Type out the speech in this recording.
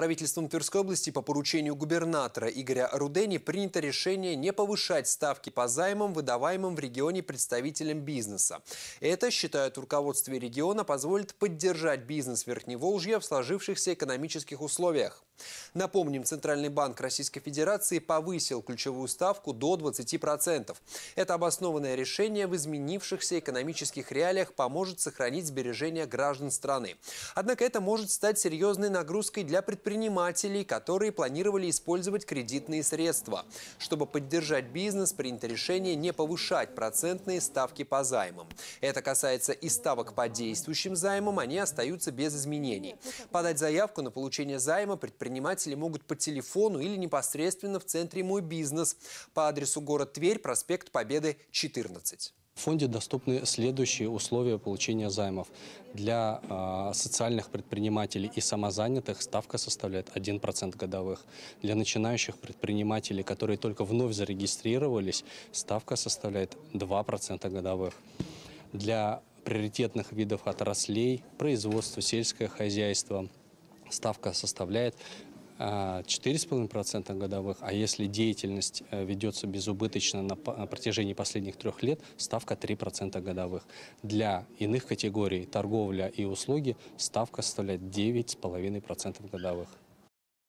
Правительством Тверской области по поручению губернатора Игоря Рудени принято решение не повышать ставки по займам, выдаваемым в регионе представителям бизнеса. Это, считают в руководстве региона, позволит поддержать бизнес Верхневолжья в сложившихся экономических условиях. Напомним, Центральный банк Российской Федерации повысил ключевую ставку до 20%. Это обоснованное решение в изменившихся экономических реалиях поможет сохранить сбережения граждан страны. Однако это может стать серьезной нагрузкой для предпринимателей предпринимателей, которые планировали использовать кредитные средства. Чтобы поддержать бизнес, принято решение не повышать процентные ставки по займам. Это касается и ставок по действующим займам, они остаются без изменений. Подать заявку на получение займа предприниматели могут по телефону или непосредственно в центре «Мой бизнес» по адресу город Тверь, проспект Победы, 14. В фонде доступны следующие условия получения займов. Для э, социальных предпринимателей и самозанятых ставка составляет 1% годовых. Для начинающих предпринимателей, которые только вновь зарегистрировались, ставка составляет 2% годовых. Для приоритетных видов отраслей, производство, сельское хозяйство, ставка составляет 4,5% а, годовых, а если деятельность э, ведется безубыточно на протяжении последних трех лет, ставка 3% годовых. Для иных категорий торговля и услуги ставка составляет 9,5% годовых.